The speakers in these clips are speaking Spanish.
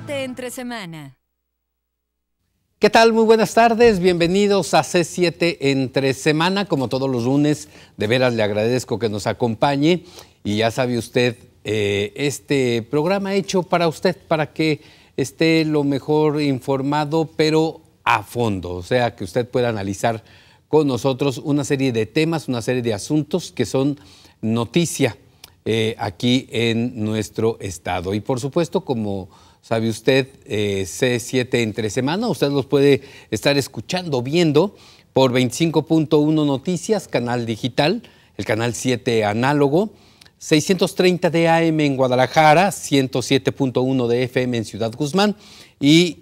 7 entre semana. ¿Qué tal? Muy buenas tardes, bienvenidos a C7 entre semana, como todos los lunes, de veras le agradezco que nos acompañe y ya sabe usted, eh, este programa hecho para usted, para que esté lo mejor informado, pero a fondo, o sea, que usted pueda analizar con nosotros una serie de temas, una serie de asuntos que son noticia eh, aquí en nuestro estado. Y por supuesto, como sabe usted, eh, C7 entre semana. Usted los puede estar escuchando, viendo por 25.1 Noticias, canal digital, el canal 7 análogo, 630 de AM en Guadalajara, 107.1 de FM en Ciudad Guzmán y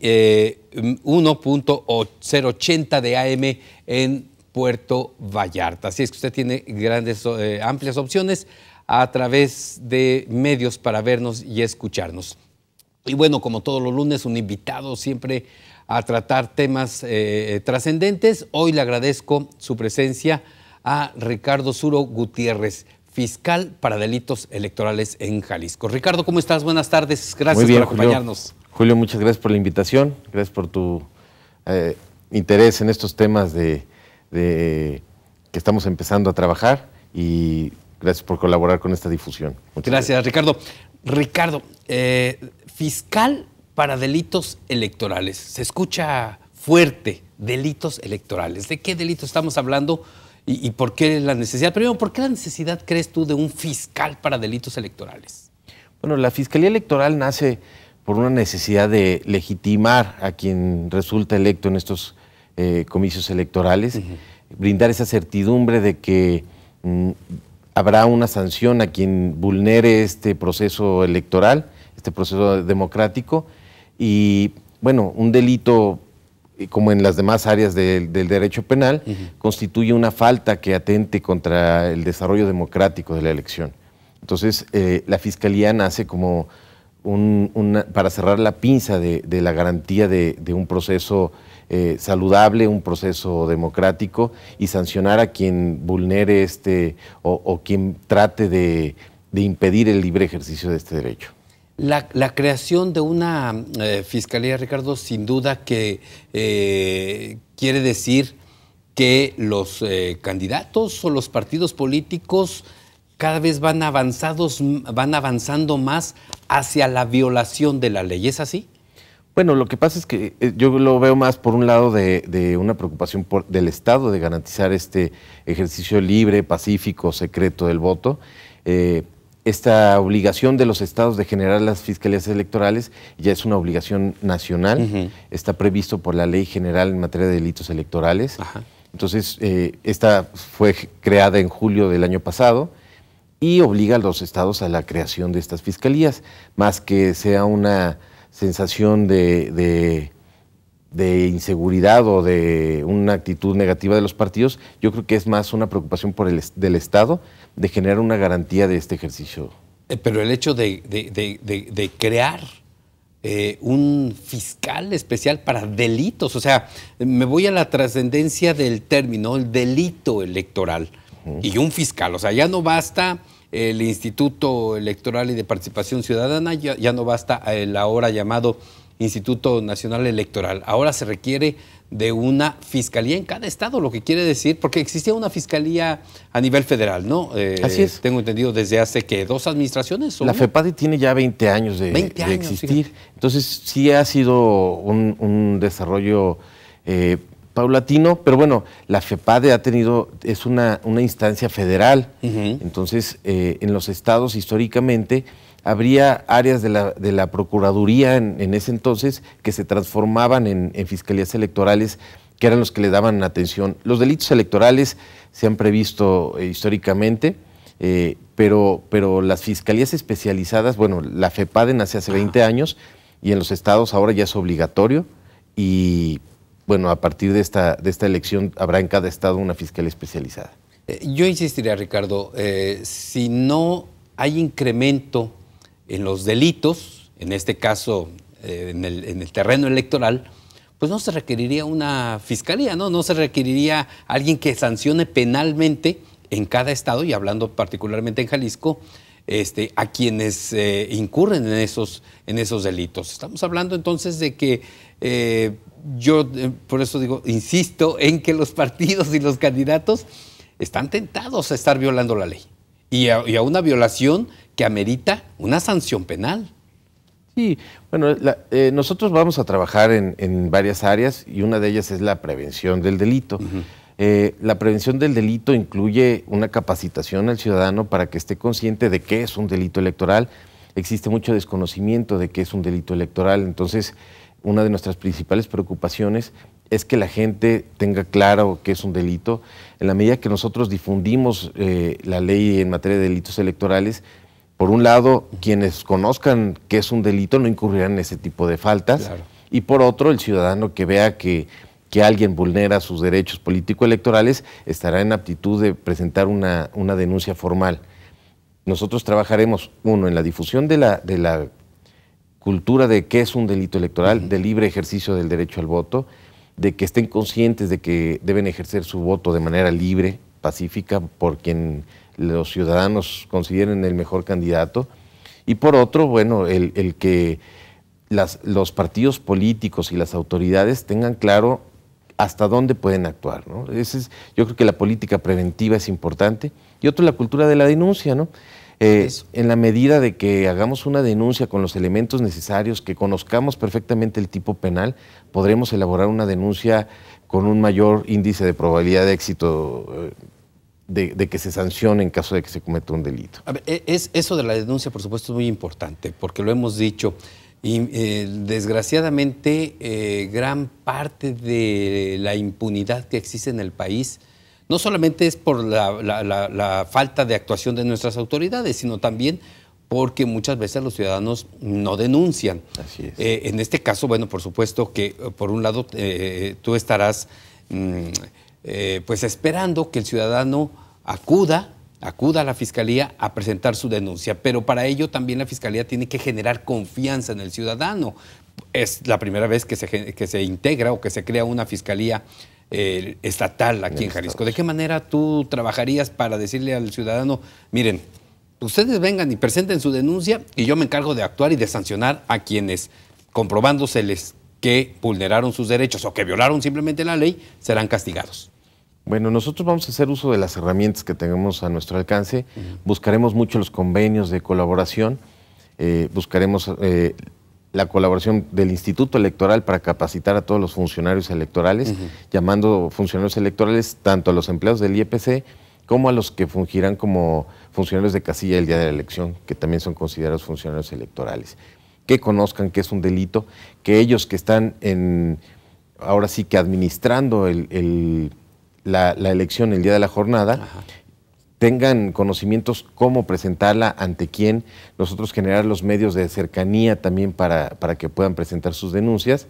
1.080 eh, de AM en Puerto Vallarta. Así es que usted tiene grandes, eh, amplias opciones a través de medios para vernos y escucharnos. Y bueno, como todos los lunes, un invitado siempre a tratar temas eh, eh, trascendentes. Hoy le agradezco su presencia a Ricardo Suro Gutiérrez, fiscal para delitos electorales en Jalisco. Ricardo, ¿cómo estás? Buenas tardes. Gracias por acompañarnos. Julio. muchas gracias por la invitación. Gracias por tu eh, interés en estos temas de, que estamos empezando a trabajar y gracias por colaborar con esta difusión. Muchas gracias, Ricardo. Ricardo, fiscal para delitos electorales. Se escucha fuerte, delitos electorales. ¿De qué delito estamos hablando y, por qué la necesidad? Primero, ¿por qué la necesidad crees tú de un fiscal para delitos electorales? Bueno, la Fiscalía Electoral nace por una necesidad de legitimar a quien resulta electo en estos eh, comicios electorales, brindar esa certidumbre de que mm, habrá una sanción a quien vulnere este proceso electoral este proceso democrático. Y bueno, un delito, eh, como en las demás áreas del, derecho penal, constituye una falta que atente contra el desarrollo democrático de la elección. Entonces, eh, la Fiscalía nace como un, para cerrar la pinza de, la garantía de, un proceso eh, saludable, un proceso democrático y sancionar a quien vulnere este o, quien trate de impedir el libre ejercicio de este derecho. La, creación de una eh, fiscalía, Ricardo, sin duda que eh, quiere decir que los eh, candidatos o los partidos políticos cada vez van avanzados, van avanzando más hacia la violación de la ley. ¿Es así? Bueno, lo que pasa es que yo lo veo más por un lado de, una preocupación del Estado de garantizar este ejercicio libre, pacífico, secreto del voto esta obligación de los estados de generar las fiscalías electorales ya es una obligación nacional, está previsto por la ley general en materia de delitos electorales. Entonces, eh, esta fue creada en julio del año pasado y obliga a los estados a la creación de estas fiscalías, más que sea una sensación de, inseguridad o de una actitud negativa de los partidos, yo creo que es más una preocupación por el, del Estado de generar una garantía de este ejercicio. Eh, pero el hecho de, crear eh, un fiscal especial para delitos, o sea, me voy a la trascendencia del término, el delito electoral, y un fiscal, o sea, ya no basta el Instituto Electoral y de Participación Ciudadana, ya no basta el ahora llamado Instituto Nacional Electoral. Ahora se requiere de una fiscalía en cada estado, lo que quiere decir, porque existía una fiscalía a nivel federal, ¿no? Eh, Así es. Tengo entendido desde hace que dos administraciones. La FEPADI tiene ya 20 años de, existir. Entonces, sí ha sido un, desarrollo eh, paulatino, pero bueno, la FEPADE ha tenido, es una, una instancia federal, entonces eh, en los estados históricamente habría áreas de la, Procuraduría en, ese entonces que se transformaban en, fiscalías electorales que eran los que le daban atención. Los delitos electorales se han previsto eh, históricamente, eh, pero, pero las fiscalías especializadas, bueno, la FEPADE nace hace 20 años y en los estados ahora ya es obligatorio y bueno, a partir de esta, de esta elección habrá en cada estado una fiscal especializada. Eh, yo insistiría, Ricardo, eh, si no hay incremento en los delitos, en este caso eh, en, el, terreno electoral, pues no se requeriría una fiscalía, ¿no? No se requeriría alguien que sancione penalmente en cada estado, y hablando particularmente en Jalisco, este, a quienes incurren en esos, en esos delitos. Estamos hablando entonces de que eh, yo eh, por eso digo, insisto en que los partidos y los candidatos están tentados a estar violando la ley y a, una violación que amerita una sanción penal. Sí, bueno, eh, nosotros vamos a trabajar en, varias áreas y una de ellas es la prevención del delito. la prevención del delito incluye una capacitación al ciudadano para que esté consciente de qué es un delito electoral. Existe mucho desconocimiento de qué es un delito electoral, entonces una de nuestras principales preocupaciones es que la gente tenga claro que es un delito. En la medida que nosotros difundimos eh, la ley en materia de delitos electorales, por un lado, quienes conozcan que es un delito no incurrirán en ese tipo de faltas. Y por otro, el ciudadano que vea que, alguien vulnera sus derechos político-electorales estará en aptitud de presentar una, una denuncia formal nosotros trabajaremos, uno, en la difusión de la, de la cultura de qué es un delito electoral, de libre ejercicio del derecho al voto, de que estén conscientes de que deben ejercer su voto de manera libre, pacífica, por quien los ciudadanos consideren el mejor candidato. Y por otro, bueno, el, que los partidos políticos y las autoridades tengan claro hasta dónde pueden actuar. ¿no? yo creo que la política preventiva es importante. Y otro, la cultura de la denuncia. ¿no? Eh, en la medida de que hagamos una denuncia con los elementos necesarios, que conozcamos perfectamente el tipo penal, podremos elaborar una denuncia con un mayor índice de probabilidad de éxito eh, de, que se sancione en caso de que se cometa un delito. E, es, eso de la denuncia, por supuesto, es muy importante, porque lo hemos dicho. Y eh, desgraciadamente, gran parte de la impunidad que existe en el país no solamente es por la, falta de actuación de nuestras autoridades, sino también porque muchas veces los ciudadanos no denuncian. Eh, en este caso, bueno, por supuesto que eh, por un lado eh, tú estarás mm, pues esperando que el ciudadano acuda, acuda a la fiscalía a presentar su denuncia, pero para ello también la fiscalía tiene que generar confianza en el ciudadano. Es la primera vez que se, que se integra o que se crea una fiscalía estatal aquí en Jalisco. ¿De qué manera tú trabajarías para decirle al ciudadano, miren, ustedes vengan y presenten su denuncia y yo me encargo de actuar y de sancionar a quienes, comprobándoseles que vulneraron sus derechos o que violaron simplemente la ley, serán castigados? Bueno, nosotros vamos a hacer uso de las herramientas que tenemos a nuestro alcance. Buscaremos mucho los convenios de colaboración. Eh, buscaremos eh, la colaboración del Instituto Electoral para capacitar a todos los funcionarios electorales, llamando funcionarios electorales tanto a los empleados del IEPC como a los que fungirán como funcionarios de casilla el día de la elección, que también son considerados funcionarios electorales, que conozcan que es un delito, que ellos que están en, ahora sí que administrando la, elección el día de la jornada, tengan conocimientos cómo presentarla, ante quién, nosotros generar los medios de cercanía también para, que puedan presentar sus denuncias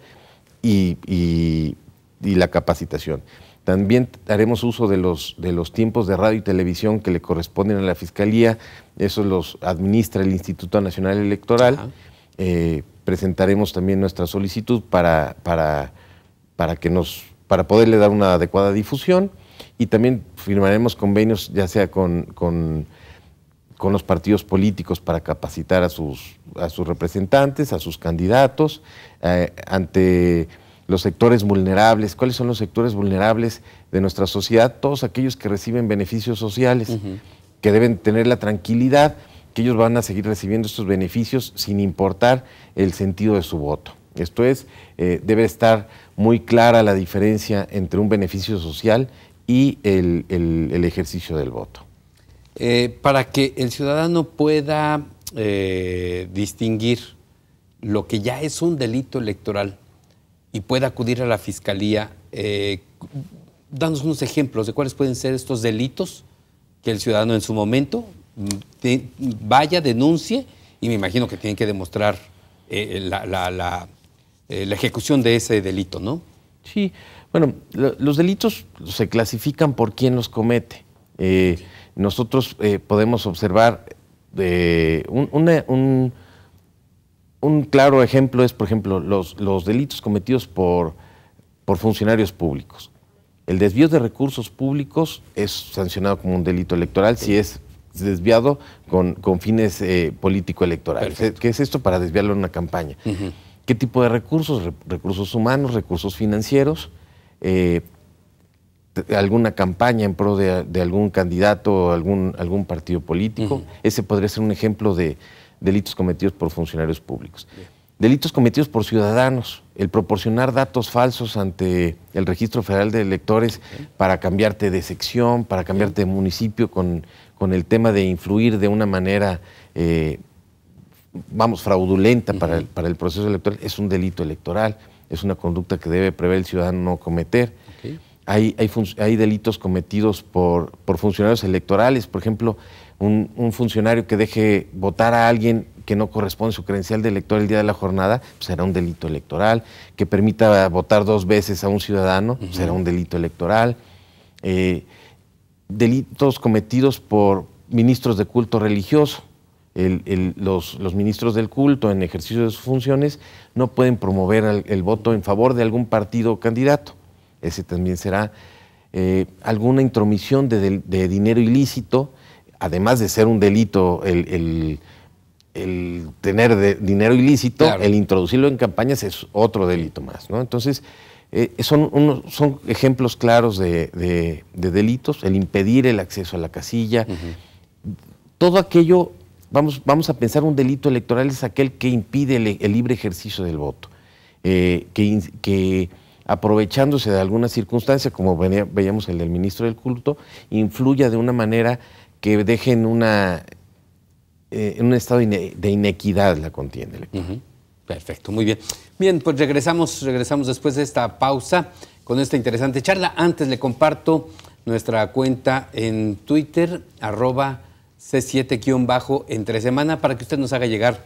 y, la capacitación. También haremos uso de los, de los tiempos de radio y televisión que le corresponden a la Fiscalía, eso los administra el Instituto Nacional Electoral. Eh, presentaremos también nuestra solicitud para, que nos, para poderle dar una adecuada difusión y también firmaremos convenios ya sea con, los partidos políticos para capacitar a sus, a sus representantes, a sus candidatos, eh, ante los sectores vulnerables, cuáles son los sectores vulnerables de nuestra sociedad, todos aquellos que reciben beneficios sociales, que deben tener la tranquilidad que ellos van a seguir recibiendo estos beneficios sin importar el sentido de su voto. Esto es, eh, debe estar muy clara la diferencia entre un beneficio social y el, ejercicio del voto. Eh, para que el ciudadano pueda eh, distinguir lo que ya es un delito electoral y pueda acudir a la fiscalía, eh, danos unos ejemplos de cuáles pueden ser estos delitos que el ciudadano en su momento mm, vaya, denuncie y me imagino que tiene que demostrar eh, la, la ejecución de ese delito, ¿no? Sí, bueno, los delitos se clasifican por quién los comete. Eh, nosotros eh, podemos observar eh, un, claro ejemplo es, por ejemplo, los, delitos cometidos por, funcionarios públicos. El desvío de recursos públicos es sancionado como un delito electoral si es desviado con, fines político-electorales. ¿Qué es esto para desviarlo en una campaña? ¿Qué tipo de recursos? recursos humanos, recursos financieros. Eh, alguna campaña en pro de, algún candidato o algún, algún partido político. Ese podría ser un ejemplo de delitos cometidos por funcionarios públicos. Delitos cometidos por ciudadanos, el proporcionar datos falsos ante el Registro Federal de Electores para cambiarte de sección, para cambiarte de municipio, con, con, el tema de influir de una manera, eh, vamos, fraudulenta para, para, el, proceso electoral, es un delito electoral es una conducta que debe prever el ciudadano no cometer. Hay, delitos cometidos por, funcionarios electorales, por ejemplo, un, funcionario que deje votar a alguien que no corresponde su credencial de elector el día de la jornada, pues, será un delito electoral, que permita votar dos veces a un ciudadano, pues, será un delito electoral, eh, delitos cometidos por ministros de culto religioso, los, los, ministros del culto en ejercicio de sus funciones no pueden promover el, voto en favor de algún partido o candidato. Ese también será eh, alguna intromisión de, dinero ilícito, además de ser un delito el, tener de, dinero ilícito, el introducirlo en campañas es otro delito más. Entonces, eh, son, unos, son ejemplos claros de, delitos, el impedir el acceso a la casilla. Todo aquello vamos, a pensar un delito electoral es aquel que impide el, libre ejercicio del voto, eh, que, aprovechándose de alguna circunstancia, como veíamos el del ministro del culto, influya de una manera que deje en, una, eh, en un estado de inequidad la contienda electoral. Perfecto, muy bien. Bien, pues regresamos, regresamos después de esta pausa con esta interesante charla. Antes le comparto nuestra cuenta en Twitter, arroba C7-entre semana para que usted nos haga llegar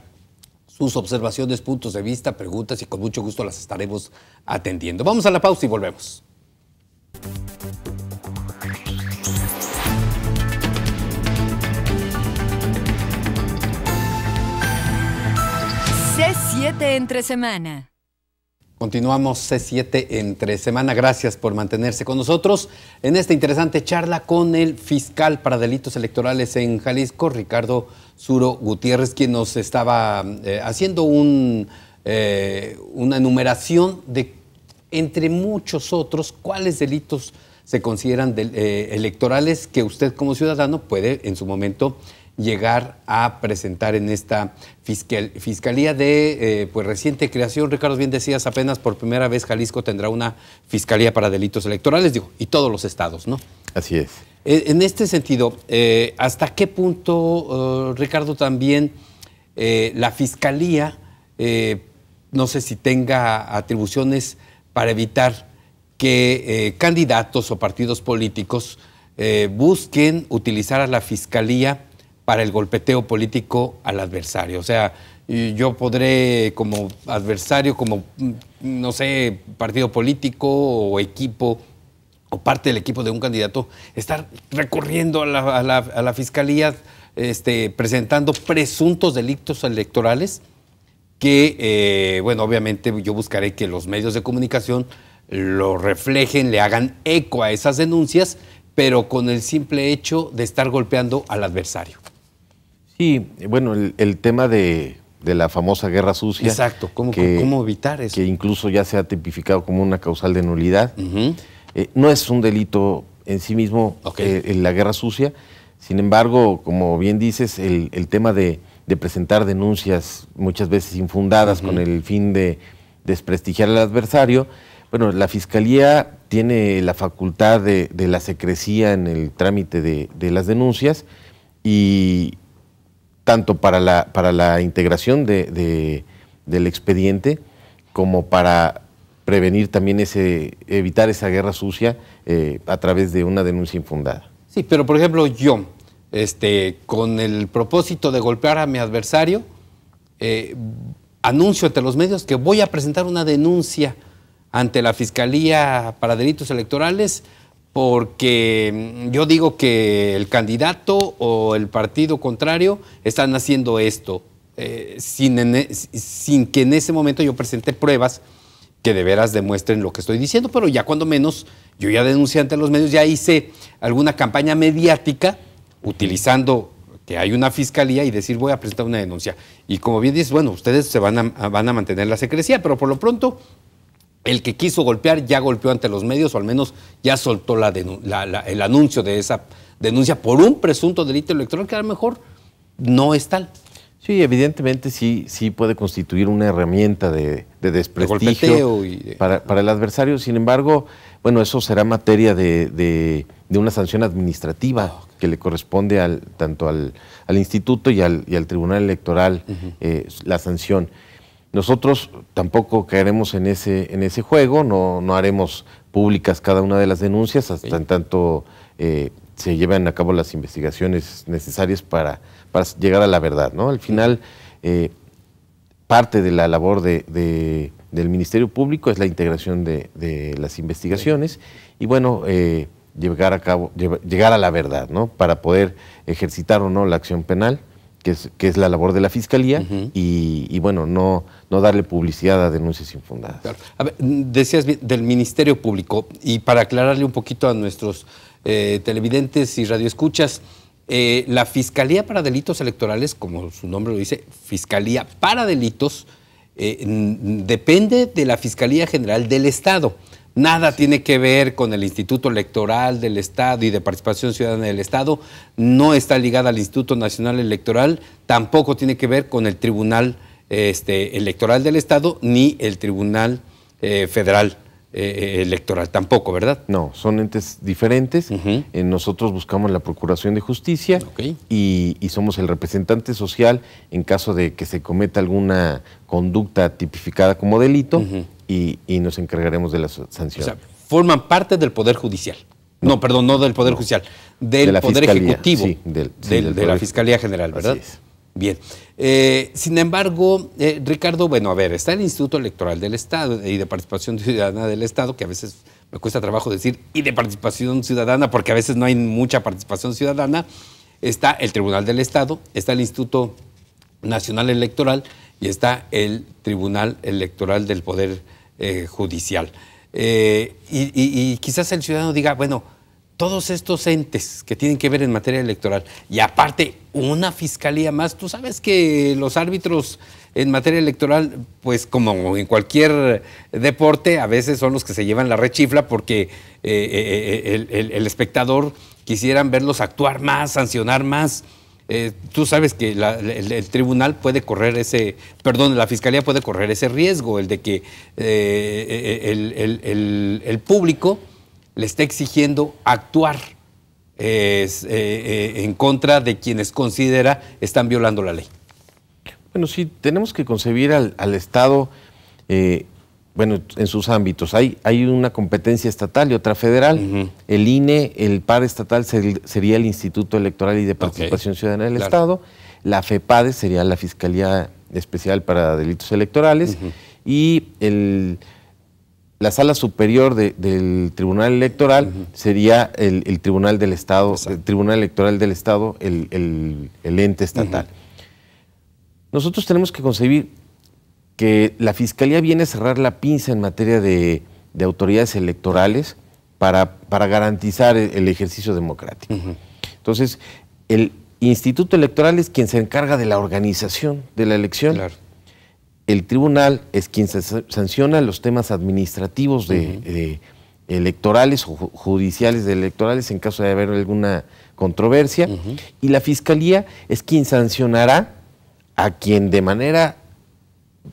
sus observaciones, puntos de vista, preguntas y con mucho gusto las estaremos atendiendo. Vamos a la pausa y volvemos. C7 entre semana. Continuamos C7 entre semana. Gracias por mantenerse con nosotros en esta interesante charla con el fiscal para delitos electorales en Jalisco, Ricardo Zuro Gutiérrez, quien nos estaba eh, haciendo un, eh, una enumeración de, entre muchos otros, cuáles delitos se consideran eh, electorales que usted como ciudadano puede en su momento llegar a presentar en esta fiscalía de eh, pues, reciente creación. Ricardo, bien decías, apenas por primera vez Jalisco tendrá una fiscalía para delitos electorales, digo, y todos los estados, ¿no? Así es. E, en este sentido, eh, ¿hasta qué punto, eh, Ricardo, también la fiscalía, no sé si tenga atribuciones para evitar que candidatos o partidos políticos busquen utilizar a la fiscalía para el golpeteo político al adversario. O sea, yo podré como adversario, como, mm, no sé, partido político o equipo o parte del equipo de un candidato, estar recorriendo a la, fiscalía este, presentando presuntos delitos electorales que, eh, bueno, obviamente yo buscaré que los medios de comunicación lo reflejen, le hagan eco a esas denuncias, pero con el simple hecho de estar golpeando al adversario. Sí, bueno, el, tema de, la famosa guerra sucia. Exacto, ¿Cómo, ¿cómo, evitar eso? Que incluso ya se ha tipificado como una causal de nulidad. Eh, no es un delito en sí mismo eh, la guerra sucia. Sin embargo, como bien dices, el, tema de, presentar denuncias muchas veces infundadas con el fin de desprestigiar al adversario, bueno, la Fiscalía tiene la facultad de, la secrecía en el trámite de, de las denuncias y, tanto para la, para la integración del expediente como para prevenir también ese, evitar esa guerra sucia eh, a través de una denuncia infundada. Sí, pero por ejemplo yo, este, con el propósito de golpear a mi adversario, eh, anuncio ante los medios que voy a presentar una denuncia ante la Fiscalía para Delitos Electorales porque mm, yo digo que el candidato o el partido contrario están haciendo esto, eh, e, sin, que en ese momento yo presente pruebas que de veras demuestren lo que estoy diciendo, pero ya cuando menos yo ya denuncié ante los medios, ya hice alguna campaña mediática utilizando que hay una fiscalía y decir voy a presentar una denuncia. Y como bien dices, bueno, ustedes se van van a mantener la secrecía, pero por lo pronto el que quiso golpear ya golpeó ante los medios o al menos ya soltó la el anuncio de esa denuncia por un presunto delito electoral que a lo mejor no es tal. Sí, evidentemente sí, sí puede constituir una herramienta de, de desprestigio Para, el adversario. Sin embargo, bueno, eso será materia de, una sanción administrativa ah, que le corresponde al, tanto al, instituto y al, tribunal electoral eh, la sanción. Nosotros tampoco caeremos en ese, en ese juego, no, no haremos públicas cada una de las denuncias hasta en tanto eh, se lleven a cabo las investigaciones necesarias para, llegar a la verdad. ¿no? Al final, eh, parte de la labor de, del Ministerio Público es la integración de, las investigaciones y bueno, eh, llegar a cabo, llegar a la verdad, ¿no? Para poder ejercitar o no la acción penal que es, la labor de la Fiscalía, y, bueno, no, no darle publicidad a denuncias infundadas. A decías del Ministerio Público, y para aclararle un poquito a nuestros eh, televidentes y radioescuchas, eh, la Fiscalía para Delitos Electorales, como su nombre lo dice, Fiscalía para Delitos, eh, depende de la Fiscalía General del Estado. Nada tiene que ver con el Instituto Electoral del Estado y de Participación Ciudadana del Estado, no está ligada al Instituto Nacional Electoral, tampoco tiene que ver con el Tribunal este, Electoral del Estado ni el Tribunal eh, Federal eh, eh, Electoral, tampoco, ¿verdad? No, son entes diferentes. nosotros buscamos la Procuración de Justicia y, somos el representante social en caso de que se cometa alguna conducta tipificada como delito y, nos encargaremos de las sanciones. O sea, forman parte del Poder Judicial. No, perdón, no del Poder Judicial, del Poder Ejecutivo, sí, del, de la Fiscalía General, ¿verdad? Bien. Eh, sin embargo, eh, Ricardo, bueno, a ver, está el Instituto Electoral del Estado y de Participación Ciudadana del Estado, que a veces me cuesta trabajo decir y de participación ciudadana, porque a veces no hay mucha participación ciudadana. Está el Tribunal del Estado, está el Instituto Nacional Electoral y está el Tribunal Electoral del Poder eh, judicial. Eh, y, quizás el ciudadano diga, bueno, todos estos entes que tienen que ver en materia electoral y aparte una fiscalía más, tú sabes que los árbitros en materia electoral, pues como en cualquier deporte, a veces son los que se llevan la rechifla porque eh, el, espectador quisieran verlos actuar más, sancionar más. Eh, tú sabes que el, tribunal puede correr ese, perdón, la fiscalía puede correr ese riesgo, el de que eh, eh, el, público le esté exigiendo actuar en contra de quienes considera están violando la ley. Bueno, sí, tenemos que concebir al, al Estado bueno, en sus ámbitos. Hay, hay una competencia estatal y otra federal. El INE, el par estatal sería el Instituto Electoral y de Participación Ciudadana del Estado. La FEPADE sería la Fiscalía Especial para Delitos Electorales. Y la sala superior del Tribunal Electoral sería el, Tribunal del Estado, Tribunal Electoral del Estado, el, el ente estatal. Nosotros tenemos que concebir que la Fiscalía viene a cerrar la pinza en materia de, autoridades electorales para, para garantizar el ejercicio democrático. Entonces, el Instituto Electoral es quien se encarga de la organización de la elección. El tribunal es quien sanciona los temas administrativos de, electorales o judiciales electorales en caso de haber alguna controversia. Y la Fiscalía es quien sancionará a quien de manera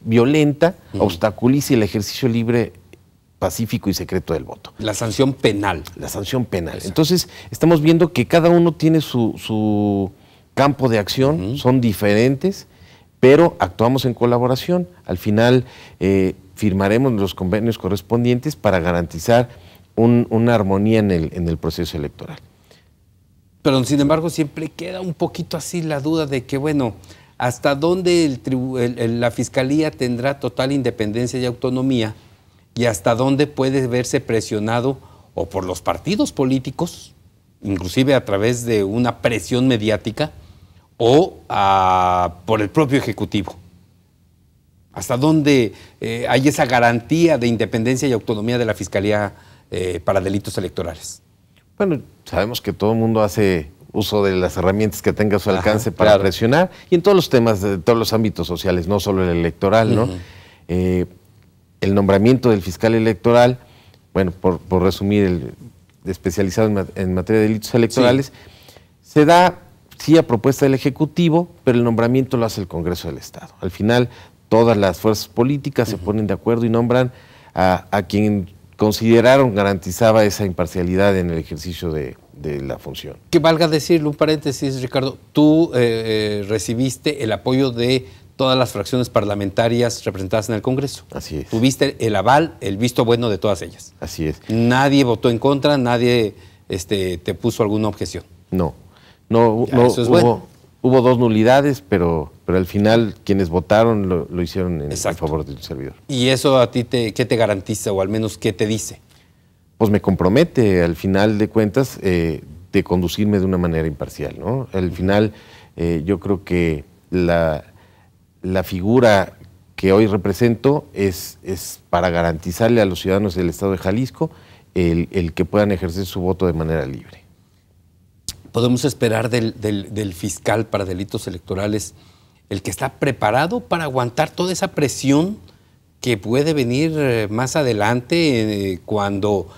violenta, obstaculiza el ejercicio libre pacífico y secreto del voto. La sanción penal. La sanción penal. Entonces, estamos viendo que cada uno tiene su, campo de acción, son diferentes, pero actuamos en colaboración. Al final, eh, firmaremos los convenios correspondientes para garantizar una armonía en el, en el proceso electoral. Pero, sin embargo, siempre queda un poquito así la duda de que, bueno, hasta dónde la Fiscalía tendrá total independencia y autonomía y hasta dónde puede verse presionado o por los partidos políticos, inclusive a través de una presión mediática, o por el propio Ejecutivo. ¿Hasta dónde eh, hay esa garantía de independencia y autonomía de la Fiscalía eh, para delitos electorales? Bueno, sabemos que todo el mundo hace uso de las herramientas que tenga a su alcance para presionar y en todos los temas, de todos los ámbitos sociales, no solo el electoral, ¿no? Eh, el nombramiento del fiscal electoral, bueno, por, resumir, el especializado en, materia de delitos electorales, se da sí a propuesta del Ejecutivo, pero el nombramiento lo hace el Congreso del Estado. Al final, todas las fuerzas políticas se ponen de acuerdo y nombran a quien consideraron garantizaba esa imparcialidad en el ejercicio de, de la función. Que valga decirle un paréntesis, Ricardo, tú eh, eh, recibiste el apoyo de todas las fracciones parlamentarias representadas en el Congreso. Así es. Tuviste el aval, el visto bueno de todas ellas. Así es. Nadie votó en contra, nadie este, te puso alguna objeción. No, no, hubo, hubo, dos nulidades, pero, pero al final quienes votaron lo, hicieron en, favor del servidor. ¿Y eso a ti qué te garantiza o al menos qué te dice? pues me compromete al final de cuentas eh, de conducirme de una manera imparcial. ¿no? Al final eh, yo creo que la, figura que hoy represento es, es, para garantizarle a los ciudadanos del Estado de Jalisco el, que puedan ejercer su voto de manera libre. ¿Podemos esperar del, fiscal para delitos electorales el que está preparado para aguantar toda esa presión que puede venir eh, más adelante cuando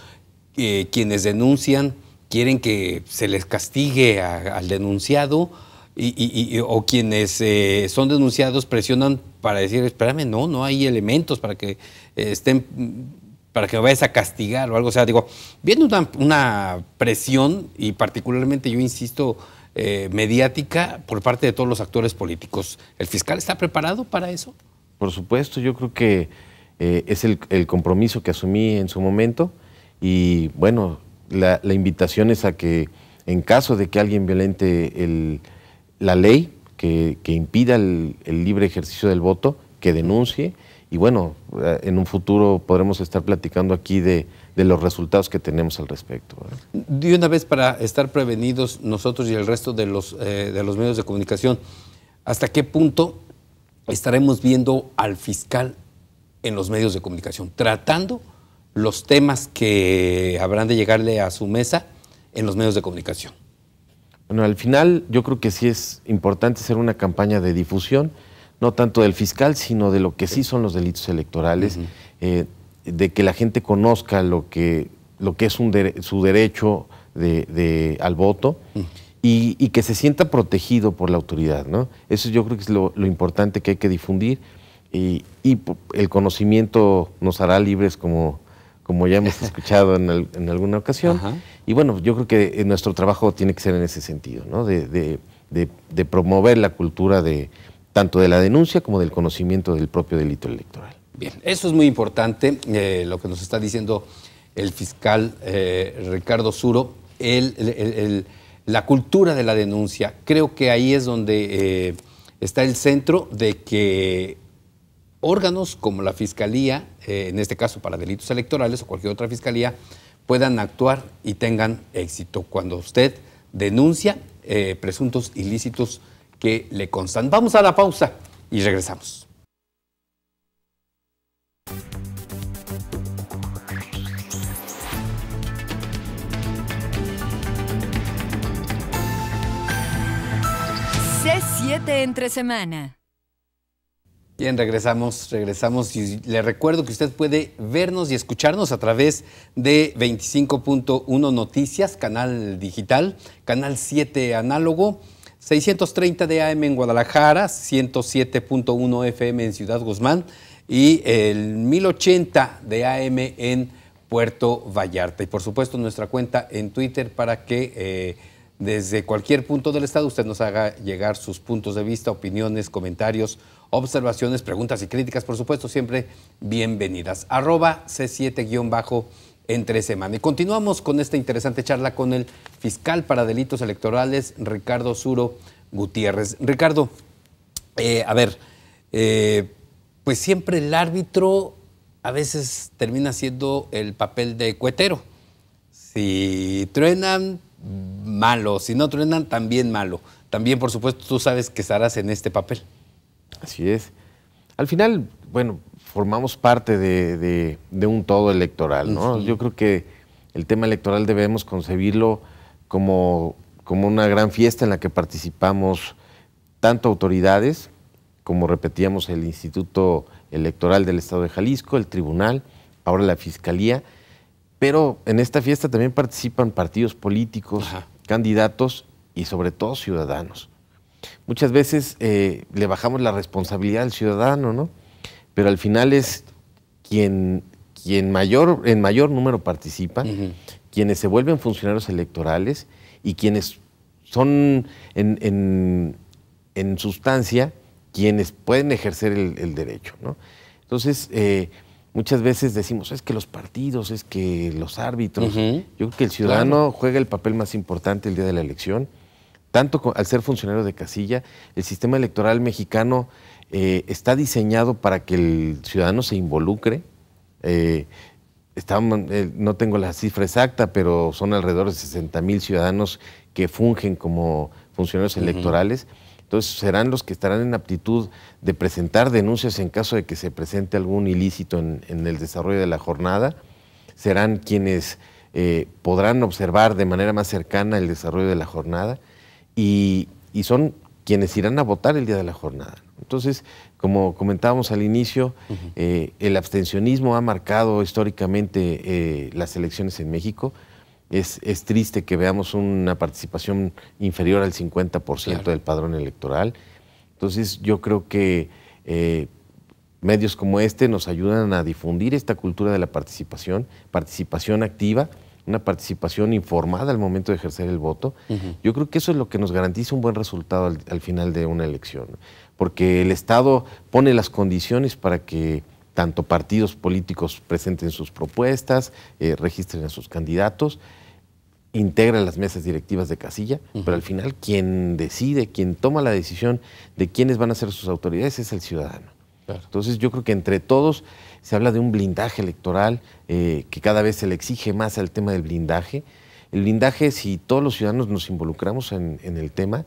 eh, quienes denuncian quieren que se les castigue al denunciado y, o quienes eh, son denunciados presionan para decir, espérame, no, no hay elementos para que eh, estén para que me vayas a castigar o algo. O sea, digo, viene una, una presión, y particularmente yo insisto, mediática por parte de todos los actores políticos. ¿El fiscal está preparado para eso? Por supuesto, yo creo que es el, compromiso que asumí en su momento. Y bueno, la, invitación es a que en caso de que alguien violente la ley que, impida el, libre ejercicio del voto, que denuncie. Y bueno, eh, en un futuro podremos estar platicando aquí de, los resultados que tenemos al respecto. De una vez para estar prevenidos nosotros y el resto de los, eh, de los medios de comunicación, ¿hasta qué punto estaremos viendo al fiscal en los medios de comunicación? Tratando los temas que habrán de llegarle a su mesa en los medios de comunicación? Bueno, al final yo creo que sí es importante hacer una campaña de difusión, no tanto del fiscal, sino de lo que sí son los delitos electorales, eh, de que la gente conozca lo que, lo que es un su derecho al voto. y, que se sienta protegido por la autoridad, ¿no? Eso yo creo que es lo, importante que hay que difundir y el conocimiento nos hará libres, como como ya hemos escuchado en, alguna ocasión. Y bueno, yo creo que eh, nuestro trabajo tiene que ser en ese sentido, ¿no? De, promover la cultura de tanto de la denuncia como del conocimiento del propio delito electoral. Bien, eso es muy importante, eh, lo que nos está diciendo el fiscal eh, Ricardo Suro, el, la cultura de la denuncia. Creo que ahí es donde está el centro de que órganos como la Fiscalía, eh, en este caso para delitos electorales o cualquier otra fiscalía, puedan actuar y tengan éxito cuando usted denuncia eh, presuntos ilícitos que le constan. Vamos a la pausa y regresamos. C7 entre semana. Bien, regresamos, regresamos y le recuerdo que usted puede vernos y escucharnos a través de 25.1 Noticias, canal digital, canal 7 análogo, 630 de AM en Guadalajara, 107.1 FM en Ciudad Guzmán y el 1080 de AM en Puerto Vallarta. Y por supuesto nuestra cuenta en Twitter para que... Eh, desde cualquier punto del estado usted nos haga llegar sus puntos de vista, opiniones, comentarios observaciones, preguntas y críticas, por supuesto, siempre bienvenidas. Arroba C7-bajo entre semana. Y continuamos con esta interesante charla con el fiscal para delitos electorales, Ricardo Suro Gutiérrez. Ricardo, eh, a ver, eh, pues siempre el árbitro a veces termina siendo el papel de cuetero. Si truenan, malo. Si no truenan, también malo. También, por supuesto, tú sabes que estarás en este papel. Así es. Al final, bueno, formamos parte de, un todo electoral, ¿no? Yo creo que el tema electoral debemos concebirlo como, una gran fiesta en la que participamos tanto autoridades, como repetíamos, el Instituto Electoral del Estado de Jalisco, el Tribunal, ahora la Fiscalía, pero en esta fiesta también participan partidos políticos, candidatos y sobre todo ciudadanos muchas veces eh, le bajamos la responsabilidad al ciudadano, ¿no? Pero al final es quien, en mayor número participa, quienes se vuelven funcionarios electorales y quienes son en, sustancia quienes pueden ejercer el, derecho, ¿no? Entonces, eh, muchas veces decimos, es que los partidos, es que los árbitros. Yo creo que el ciudadano juega el papel más importante el día de la elección tanto al ser funcionario de casilla, el sistema electoral mexicano eh, está diseñado para que el ciudadano se involucre. Eh, eh, no tengo la cifra exacta, pero son alrededor de 60 mil ciudadanos que fungen como funcionarios electorales. Entonces serán los que estarán en aptitud de presentar denuncias en caso de que se presente algún ilícito en el desarrollo de la jornada. Serán quienes podrán observar de manera más cercana el desarrollo de la jornada y, son quienes irán a votar el día de la jornada. Entonces, como comentábamos al inicio, eh, el abstencionismo ha marcado históricamente eh, las elecciones en México. Es, triste que veamos una participación inferior al 50% del padrón electoral. Entonces, yo creo que eh, medios como este nos ayudan a difundir esta cultura de la participación, participación activa una participación informada al momento de ejercer el voto. Yo creo que eso es lo que nos garantiza un buen resultado al, final de una elección, porque el Estado pone las condiciones para que tanto partidos políticos presenten sus propuestas, eh, registren a sus candidatos, integran las mesas directivas de casilla, pero al final quien decide, quien toma la decisión de quiénes van a ser sus autoridades es el ciudadano. Entonces yo creo que entre todos se habla de un blindaje electoral eh, que cada vez se le exige más al tema del blindaje. El blindaje, si todos los ciudadanos nos involucramos en, el tema,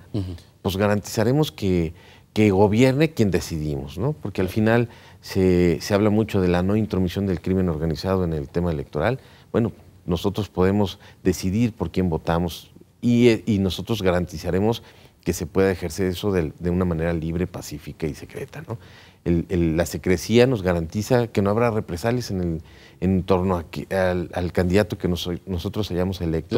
pues garantizaremos que, que, gobierne quien decidimos, ¿no? Porque al final se, habla mucho de la no intromisión del crimen organizado en el tema electoral. Bueno, nosotros podemos decidir por quién votamos y, eh, nosotros garantizaremos que se pueda ejercer eso de, de, una manera libre, pacífica y secreta, ¿no? la secrecía nos garantiza que no habrá represalias en, el, en torno al, candidato que nosotros hayamos electo.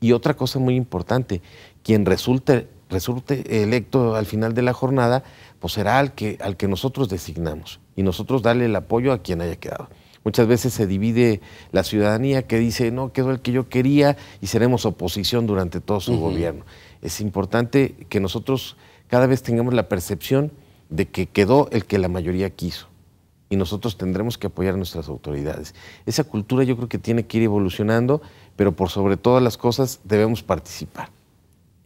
Y otra cosa muy importante, quien resulte, resulte electo al final de la jornada, pues será al que, al que nosotros designamos y nosotros darle el apoyo a quien haya quedado. Muchas veces se divide la ciudadanía que dice, no, quedó el que yo quería y seremos oposición durante todo su gobierno. Es importante que nosotros cada vez tengamos la percepción de que quedó el que la mayoría quiso y nosotros tendremos que apoyar a nuestras autoridades. Esa cultura yo creo que tiene que ir evolucionando, pero por sobre todas las cosas debemos participar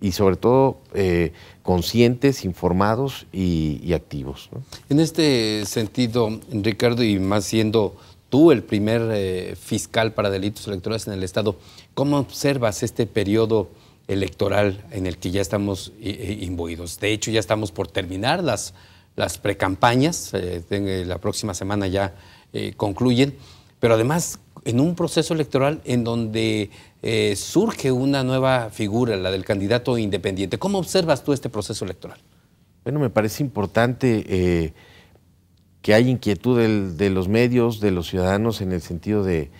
y sobre todo eh, conscientes, informados y, activos. En este sentido, Ricardo, y más siendo tú el primer eh, fiscal para delitos electorales en el Estado, ¿cómo observas este periodo electoral en el que ya estamos eh, imbuidos? De hecho, ya estamos por terminar las las precampañas, eh, eh, la próxima semana ya eh, concluyen, pero además en un proceso electoral en donde surge una nueva figura, la del candidato independiente. ¿Cómo observas tú este proceso electoral? Bueno, me parece importante que hay inquietud de los medios, de los ciudadanos, en el sentido de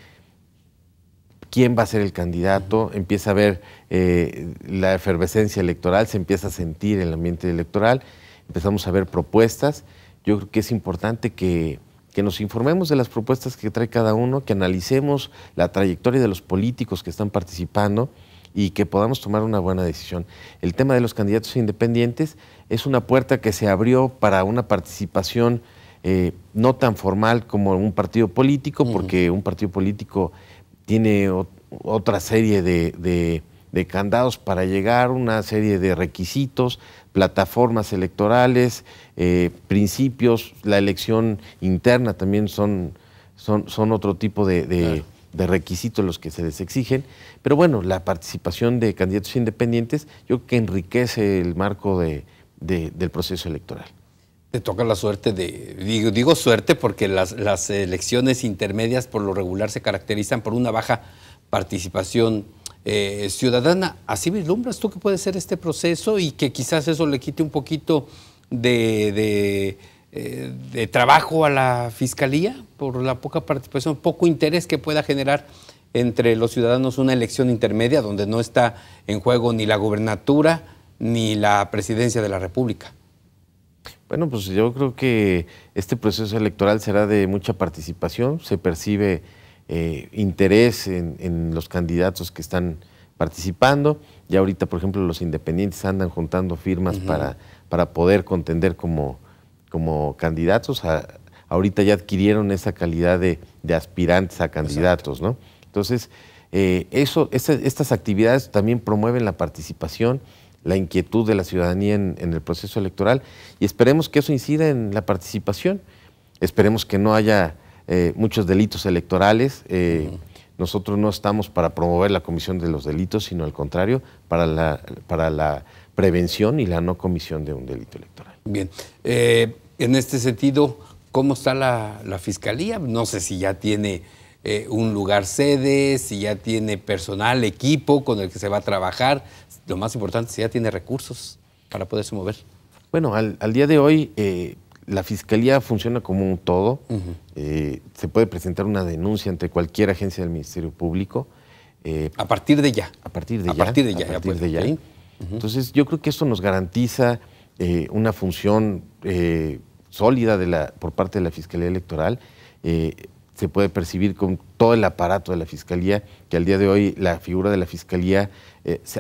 quién va a ser el candidato, empieza a ver la efervescencia electoral, se empieza a sentir el ambiente electoral empezamos a ver propuestas. Yo creo que es importante que, nos informemos de las propuestas que trae cada uno, que analicemos la trayectoria de los políticos que están participando y que podamos tomar una buena decisión. El tema de los candidatos independientes es una puerta que se abrió para una participación eh, no tan formal como un partido político, porque un partido político tiene otra serie de de candados para llegar, una serie de requisitos, plataformas electorales, eh, principios, la elección interna también son, son, son otro tipo de, requisitos los que se les exigen. Pero bueno, la participación de candidatos independientes yo creo que enriquece el marco del proceso electoral. Te toca la suerte de, digo, digo suerte porque las, las elecciones intermedias por lo regular se caracterizan por una baja participación eh, ciudadana. ¿Así vislumbras tú que puede ser este proceso y que quizás eso le quite un poquito de, eh, de trabajo a la Fiscalía por la poca participación, poco interés que pueda generar entre los ciudadanos una elección intermedia donde no está en juego ni la gubernatura ni la presidencia de la República? Bueno, pues yo creo que este proceso electoral será de mucha participación, se percibe eh, interés en, los candidatos que están participando. Ya ahorita, por ejemplo, los independientes andan juntando firmas para, para poder contender como, como candidatos. ahorita ya adquirieron esa calidad de, aspirantes a candidatos, ¿no? Entonces, eh, eso, estas actividades también promueven la participación, la inquietud de la ciudadanía en, en, el proceso electoral y esperemos que eso incida en la participación. Esperemos que no haya eh, muchos delitos electorales. Eh, nosotros no estamos para promover la comisión de los delitos, sino al contrario, para la, para la prevención y la no comisión de un delito electoral. Bien, eh, en este sentido, ¿cómo está la, fiscalía? No sé si ya tiene un lugar sede, si ya tiene personal, equipo con el que se va a trabajar. Lo más importante, si ya tiene recursos para poderse mover. Bueno, al, al día de hoy, la fiscalía funciona como un todo. Eh, se puede presentar una denuncia ante cualquier agencia del Ministerio Público. Eh, a partir de ya. A partir de ya. A partir de ya. Entonces, yo creo que esto nos garantiza eh, una función sólida de la, por parte de la Fiscalía Electoral. se puede percibir con todo el aparato de la Fiscalía, que al día de hoy la figura de la Fiscalía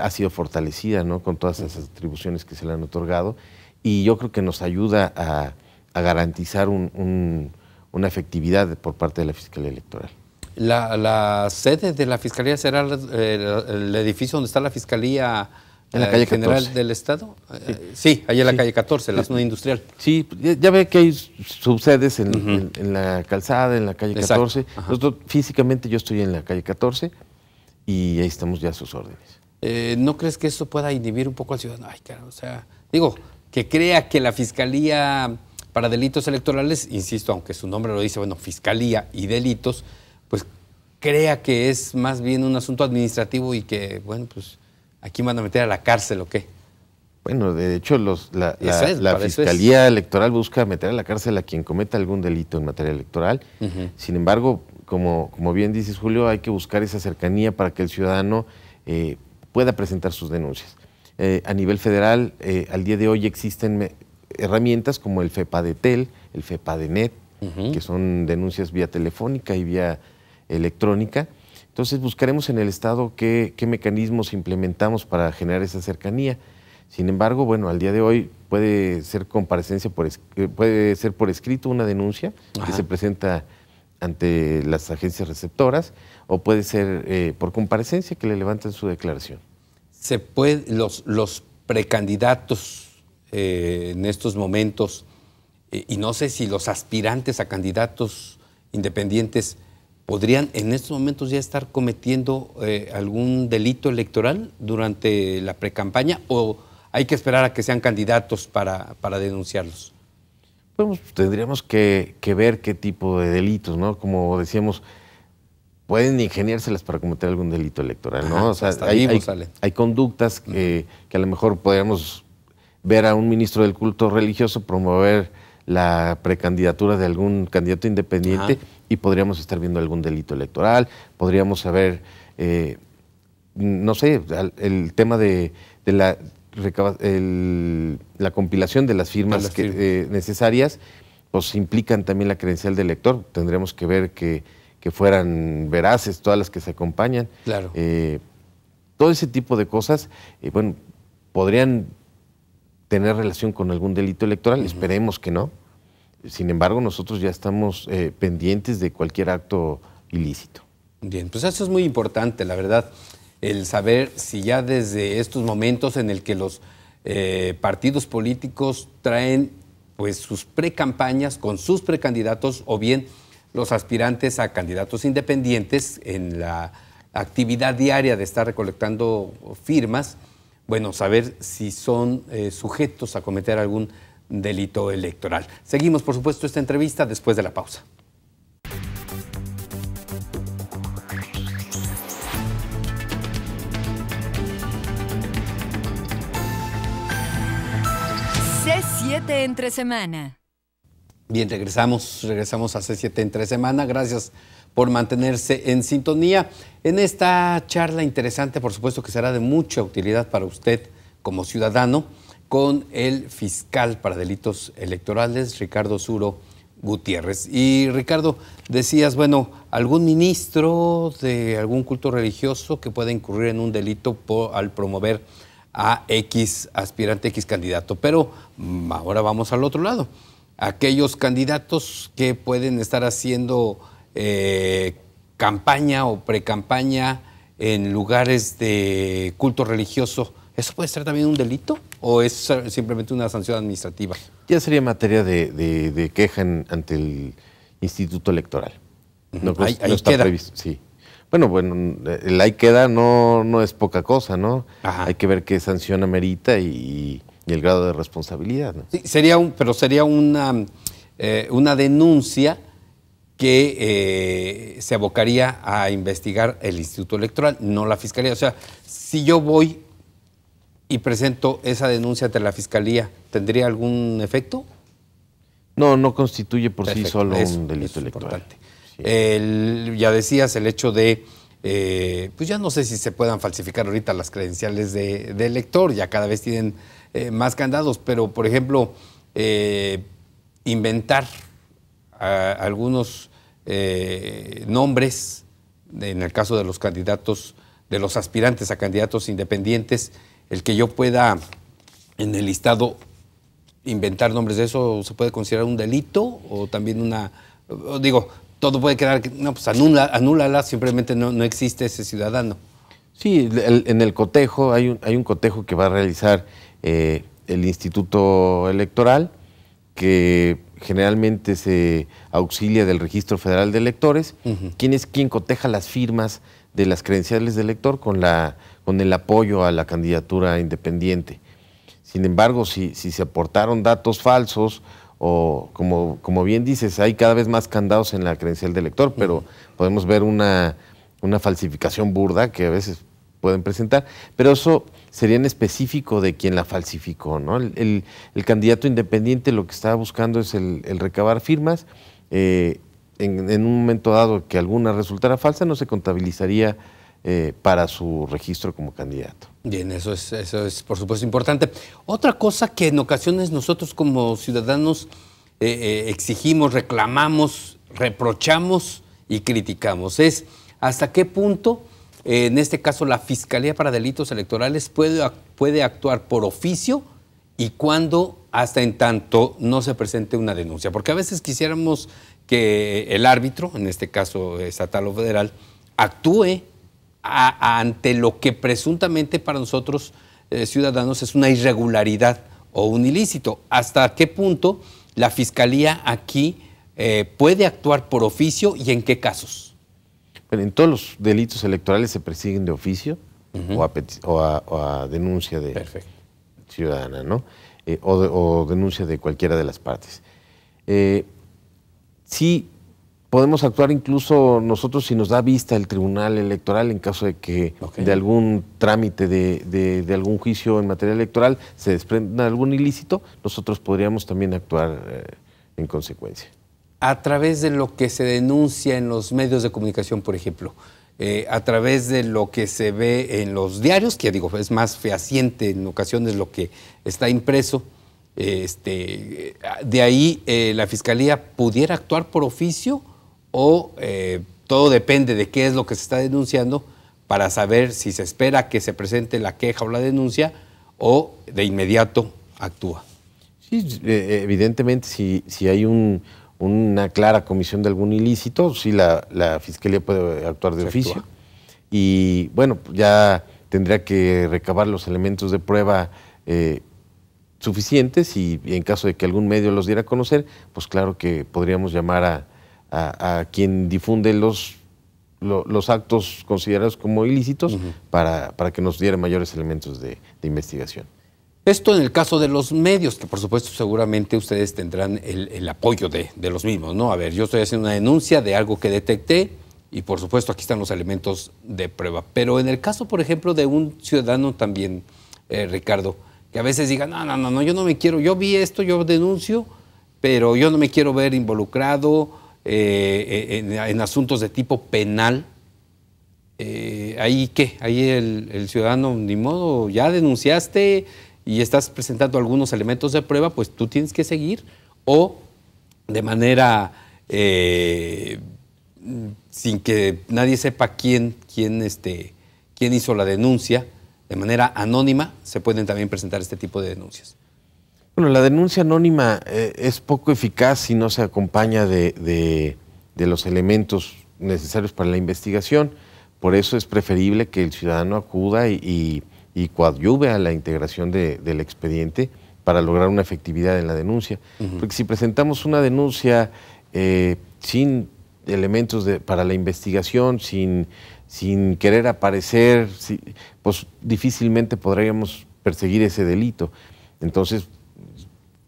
ha sido fortalecida, ¿no? Con todas esas atribuciones que se le han otorgado. Y yo creo que nos ayuda a, a garantizar una efectividad por parte de la Fiscalía Electoral. La, sede de la Fiscalía será el, edificio donde está la Fiscalía en la eh, calle General del Estado. Eh, sí, ahí en la calle 14, la zona industrial. Sí, ya ve que hay subsedes en, la calzada, en la calle 14. Nosotros, físicamente yo estoy en la calle 14 y ahí estamos ya a sus órdenes. Eh, ¿No crees que eso pueda inhibir un poco al ciudadano? Ay, claro, o sea, digo, que crea que la Fiscalía para delitos electorales, insisto, aunque su nombre lo dice, bueno, fiscalía y delitos, pues crea que es más bien un asunto administrativo y que, bueno, pues aquí van a meter a la cárcel o qué. Bueno, de hecho, la, Fiscalía Electoral busca meter a la cárcel a quien cometa algún delito en materia electoral. Sin embargo, como, bien dices, Julio, hay que buscar esa cercanía para que el ciudadano eh, pueda presentar sus denuncias. Eh, a nivel federal, eh, al día de hoy existen herramientas como el FEPA de TEL, el FEPADENET, de NET, que son denuncias vía telefónica y vía electrónica. Entonces buscaremos en el Estado qué, mecanismos implementamos para generar esa cercanía. Sin embargo, bueno, al día de hoy puede ser comparecencia por eh, puede ser por escrito una denuncia que se presenta ante las agencias receptoras o puede ser eh, por comparecencia que le levantan su declaración. Se puede los precandidatos eh, en estos momentos, eh, y no sé si los aspirantes a candidatos independientes podrían en estos momentos ya estar cometiendo eh, algún delito electoral durante la precampaña o hay que esperar a que sean candidatos para, para denunciarlos? Pues, tendríamos que, ver qué tipo de delitos, ¿no? Como decíamos, pueden ingeniárselas para cometer algún delito electoral, ¿no? o sea, ahí hay, hay, conductas que, a lo mejor podríamos ver a un ministro del culto religioso promover la precandidatura de algún candidato independiente y podríamos estar viendo algún delito electoral, podríamos saber, eh, no sé, el tema de, la, la compilación de las firmas, eh, necesarias, pues implican también la credencial del elector. tendríamos que ver que, que fueran veraces todas las que se acompañan. Claro. Eh, todo ese tipo de cosas, bueno, podrían tener relación con algún delito electoral. Esperemos que no. Sin embargo, nosotros ya estamos eh, pendientes de cualquier acto ilícito. Bien, pues eso es muy importante, la verdad, el saber si ya desde estos momentos en el que los eh, partidos políticos traen pues sus precampañas con sus precandidatos o bien los aspirantes a candidatos independientes en la actividad diaria de estar recolectando firmas, bueno, saber si son eh, sujetos a cometer algún delito electoral. Seguimos, por supuesto, esta entrevista después de la pausa. C7 entre semana. Bien, regresamos, regresamos a C7 entre semana. Gracias por mantenerse en sintonía. En esta charla interesante, por supuesto, que será de mucha utilidad para usted como ciudadano, con el fiscal para delitos electorales, Ricardo Zuro Gutiérrez. Y Ricardo, decías, bueno, algún ministro de algún culto religioso que pueda incurrir en un delito al promover a X aspirante, X candidato. Pero mm, ahora vamos al otro lado. Aquellos candidatos que pueden estar haciendo eh, campaña o precampaña en lugares de culto religioso, ¿eso puede ser también un delito o es simplemente una sanción administrativa? Ya sería materia de, queja ante el Instituto Electoral. No, pues, Sí. Bueno, bueno, el ahí queda no, no es poca cosa, ¿no? Hay que ver qué sanción amerita y, el grado de responsabilidad. Sí, sería un, pero sería una, eh, una denuncia que eh, se abocaría a investigar el Instituto Electoral, no la Fiscalía. O sea, si yo voy y presento esa denuncia ante la Fiscalía, ¿tendría algún efecto? No, no constituye por sí solo un delito electoral. ya decías el hecho de, eh, pues ya no sé si se puedan falsificar ahorita las credenciales de, elector, ya cada vez tienen eh, más candados, pero por ejemplo, inventar algunos eh, nombres, en el caso de los candidatos, de los aspirantes a candidatos independientes, el que yo pueda en el listado inventar nombres de eso, ¿se puede considerar un delito o también una... Digo, todo puede quedar, no, pues anula, anúlala, simplemente no, existe ese ciudadano. Sí, en el cotejo, hay un, hay un cotejo que va a realizar eh, el Instituto Electoral, que generalmente se auxilia del Registro Federal de Electores, quién es quien coteja las firmas de las credenciales del elector con, la, con el apoyo a la candidatura independiente. Sin embargo, si, se aportaron datos falsos o, como, como, bien dices, hay cada vez más candados en la credencial del elector, pero podemos ver una, una falsificación burda que a veces pueden presentar, pero eso sería en específico de quien la falsificó, ¿no? El, candidato independiente lo que estaba buscando es el, recabar firmas. Eh, en, un momento dado que alguna resultara falsa, no se contabilizaría eh, para su registro como candidato. Bien, eso es, eso es por supuesto importante. Otra cosa que en ocasiones nosotros como ciudadanos eh, exigimos, reclamamos, reprochamos y criticamos es hasta qué punto en este caso, la Fiscalía para Delitos Electorales puede, actuar por oficio y cuando hasta en tanto no se presente una denuncia. Porque a veces quisiéramos que el árbitro, en este caso estatal o federal, actúe ante lo que presuntamente para nosotros eh, ciudadanos es una irregularidad o un ilícito. ¿Hasta qué punto la Fiscalía aquí eh, puede actuar por oficio y en qué casos? en todos los delitos electorales se persiguen de oficio o, a denuncia de ciudadana, ¿no? Eh, o, denuncia de cualquiera de las partes. Eh, sí, podemos actuar incluso nosotros si nos da vista el Tribunal Electoral en caso de que de algún trámite de, algún juicio en materia electoral se desprenda algún ilícito, nosotros podríamos también actuar eh, en consecuencia a través de lo que se denuncia en los medios de comunicación, por ejemplo, eh, a través de lo que se ve en los diarios, que digo, es más fehaciente en ocasiones lo que está impreso. Este, de ahí eh, la fiscalía pudiera actuar por oficio o eh, todo depende de qué es lo que se está denunciando para saber si se espera que se presente la queja o la denuncia o de inmediato actúa. Sí, evidentemente si, si hay un, una clara comisión de algún ilícito, sí la, Fiscalía puede actuar de oficio. Y bueno, ya tendría que recabar los elementos de prueba eh, suficientes y, en caso de que algún medio los diera a conocer, pues claro que podríamos llamar a, quien difunde los, los actos considerados como ilícitos para, que nos diera mayores elementos de investigación. Esto en el caso de los medios, que por supuesto seguramente ustedes tendrán el, apoyo de, los mismos, ¿no? A ver, yo estoy haciendo una denuncia de algo que detecté y por supuesto aquí están los elementos de prueba. Pero en el caso, por ejemplo, de un ciudadano también, eh, Ricardo, que a veces diga, no, no, no, yo no me quiero, yo vi esto, yo denuncio, pero yo no me quiero ver involucrado eh, en, asuntos de tipo penal. Eh, ¿Ahí qué? ¿Ahí el ciudadano, ni modo, ya denunciaste? y estás presentando algunos elementos de prueba, pues tú tienes que seguir o de manera eh, sin que nadie sepa quién, quién, este, quién hizo la denuncia, de manera anónima, se pueden también presentar este tipo de denuncias. Bueno, la denuncia anónima eh, es poco eficaz si no se acompaña de, los elementos necesarios para la investigación. Por eso es preferible que el ciudadano acuda y y coadyuve a la integración del expediente para lograr una efectividad en la denuncia. Porque si presentamos una denuncia eh, sin elementos de, para la investigación, sin, sin querer aparecer, pues difícilmente podríamos perseguir ese delito. Entonces,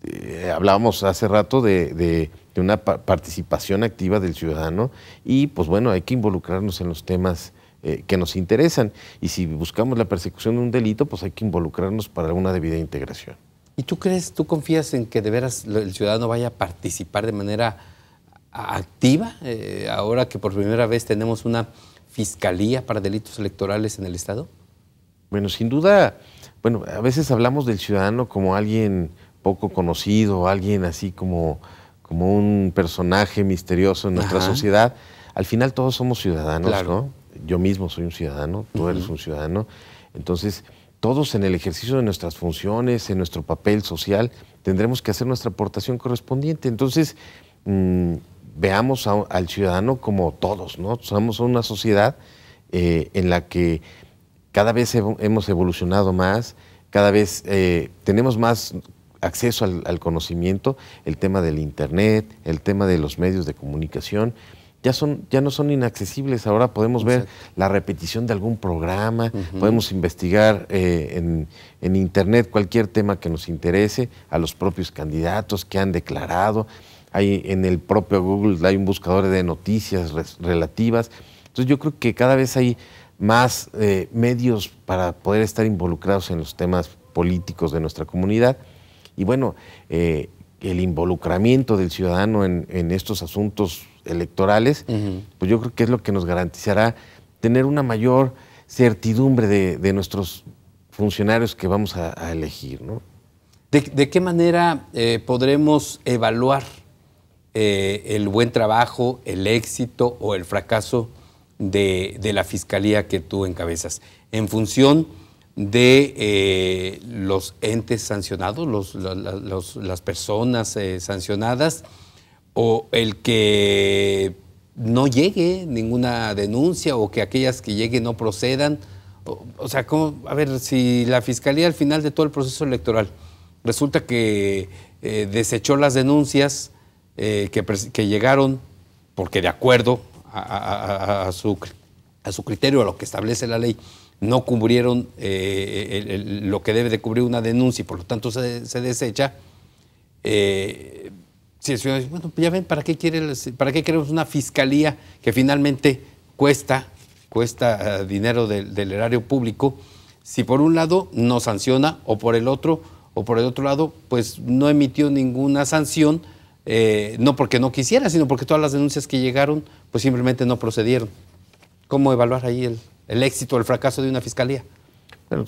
eh, hablábamos hace rato de, una participación activa del ciudadano y pues bueno, hay que involucrarnos en los temas eh, que nos interesan. Y si buscamos la persecución de un delito, pues hay que involucrarnos para una debida integración. ¿Y tú crees, tú confías en que de veras el ciudadano vaya a participar de manera activa? Eh, ahora que por primera vez tenemos una fiscalía para delitos electorales en el Estado? Bueno, sin duda, bueno, a veces hablamos del ciudadano como alguien poco conocido, alguien así como, como un personaje misterioso en nuestra sociedad. Al final todos somos ciudadanos, ¿no? yo mismo soy un ciudadano, tú eres un ciudadano. Entonces, todos en el ejercicio de nuestras funciones, en nuestro papel social, tendremos que hacer nuestra aportación correspondiente. Entonces, mm, veamos al ciudadano como todos, ¿no? Somos una sociedad eh, en la que cada vez hemos evolucionado más, cada vez eh, tenemos más acceso al conocimiento, el tema del Internet, el tema de los medios de comunicación ya, son, ya no son inaccesibles. Ahora podemos ver la repetición de algún programa, podemos investigar eh, en, en, Internet cualquier tema que nos interese, a los propios candidatos que han declarado. Hay, en el propio Google hay un buscador de noticias relativas. Entonces yo creo que cada vez hay más eh, medios para poder estar involucrados en los temas políticos de nuestra comunidad. Y bueno, eh, el involucramiento del ciudadano en, en estos asuntos electorales, pues yo creo que es lo que nos garantizará tener una mayor certidumbre de, nuestros funcionarios que vamos a, elegir. ¿De, qué manera eh, podremos evaluar eh, el buen trabajo, el éxito o el fracaso de, la fiscalía que tú encabezas? En función de eh, los entes sancionados, las personas sancionadas, o el que no llegue ninguna denuncia o que aquellas que lleguen no procedan. O, sea, a ver, si la Fiscalía al final de todo el proceso electoral resulta que eh, desechó las denuncias eh, que, llegaron, porque de acuerdo a, su, criterio, a lo que establece la ley, no cubrieron eh, lo que debe de cubrir una denuncia y por lo tanto se, se desecha, si bueno, pues ya ven, ¿para qué, quiere, ¿para qué queremos una fiscalía que finalmente cuesta, cuesta eh, dinero del, erario público? Si por un lado no sanciona o por el otro, o por el otro lado, pues no emitió ninguna sanción, eh, no porque no quisiera, sino porque todas las denuncias que llegaron, pues simplemente no procedieron. ¿Cómo evaluar ahí el, el éxito o el fracaso de una fiscalía? Bueno,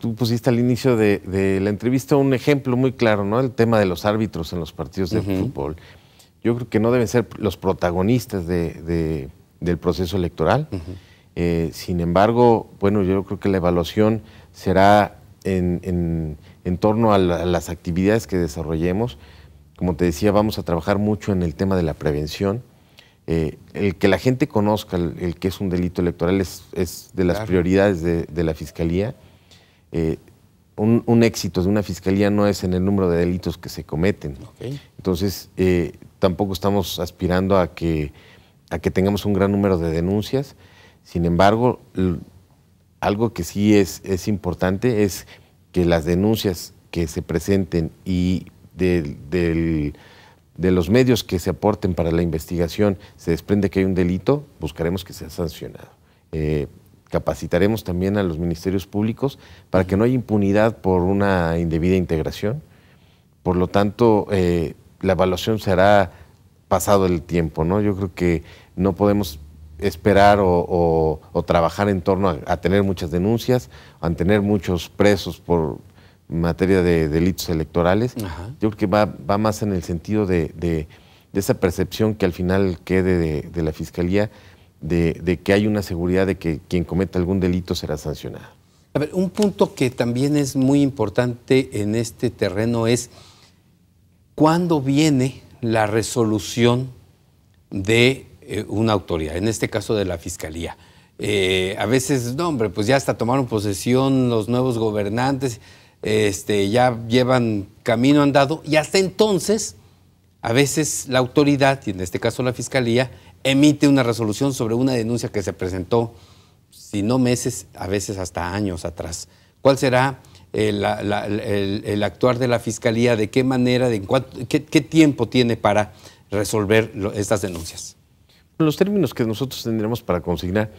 tú pusiste al inicio de, la entrevista un ejemplo muy claro, ¿no? El tema de los árbitros en los partidos de fútbol. Yo creo que no deben ser los protagonistas del proceso electoral. Eh, sin embargo, bueno, yo creo que la evaluación será en, torno a, las actividades que desarrollemos. Como te decía, vamos a trabajar mucho en el tema de la prevención eh, el que la gente conozca el, que es un delito electoral es, es de las prioridades de, la fiscalía. Eh, un, éxito de una fiscalía no es en el número de delitos que se cometen. Entonces, eh, tampoco estamos aspirando a que, a que tengamos un gran número de denuncias. Sin embargo, algo que sí es, es importante es que las denuncias que se presenten y del de los medios que se aporten para la investigación se desprende que hay un delito, buscaremos que sea sancionado. Eh, capacitaremos también a los ministerios públicos para que no haya impunidad por una indebida integración. Por lo tanto, eh, la evaluación será pasado el tiempo, ¿no? Yo creo que no podemos esperar o, trabajar en torno a, tener muchas denuncias, a tener muchos presos por materia de delitos electorales. Yo creo que va, más en el sentido de, esa percepción que al final quede de, la Fiscalía de, que hay una seguridad de que quien cometa algún delito será sancionado. A ver, un punto que también es muy importante en este terreno es cuándo viene la resolución de eh, una autoridad, en este caso de la Fiscalía. Eh, a veces, no, hombre, pues ya hasta tomaron posesión los nuevos gobernantes. Este, ya llevan camino andado y hasta entonces a veces la autoridad, y en este caso la Fiscalía, emite una resolución sobre una denuncia que se presentó, si no meses, a veces hasta años atrás. ¿Cuál será eh, el, actuar de la Fiscalía? ¿De qué manera, de qué, tiempo tiene para resolver estas denuncias? Los términos que nosotros tendremos para consignar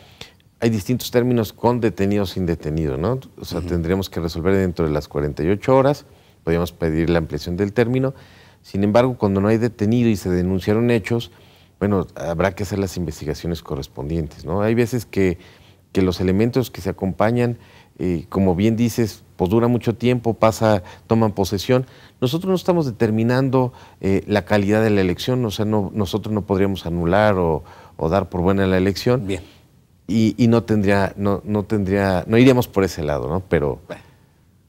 hay distintos términos con detenido sin detenido, ¿no? O sea, tendríamos que resolver dentro de las 48 horas, podríamos pedir la ampliación del término. Sin embargo, cuando no hay detenido y se denunciaron hechos, bueno, habrá que hacer las investigaciones correspondientes, ¿no? Hay veces que, los elementos que se acompañan, eh, como bien dices, pues dura mucho tiempo, pasa, toman posesión. Nosotros no estamos determinando eh, la calidad de la elección, o sea, no, nosotros no podríamos anular o dar por buena la elección. Bien y, no tendría, no, no tendría, no iríamos por ese lado, ¿no? Pero.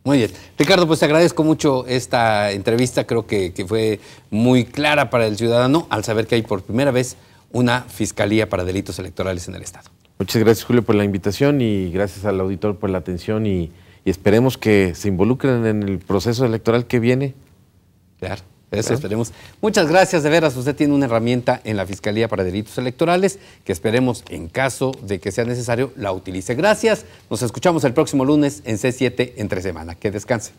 Muy bien. Ricardo, pues te agradezco mucho esta entrevista. Creo que, fue muy clara para el ciudadano al saber que hay por primera vez una fiscalía para delitos electorales en el Estado. Muchas gracias, Julio, por la invitación y gracias al auditor por la atención y, y esperemos que se involucren en el proceso electoral que viene. Claro. Eso esperemos. Muchas gracias, de veras. Usted tiene una herramienta en la Fiscalía para Delitos Electorales que esperemos, en caso de que sea necesario, la utilice. Gracias. Nos escuchamos el próximo lunes en C7 entre semana. Que descanse.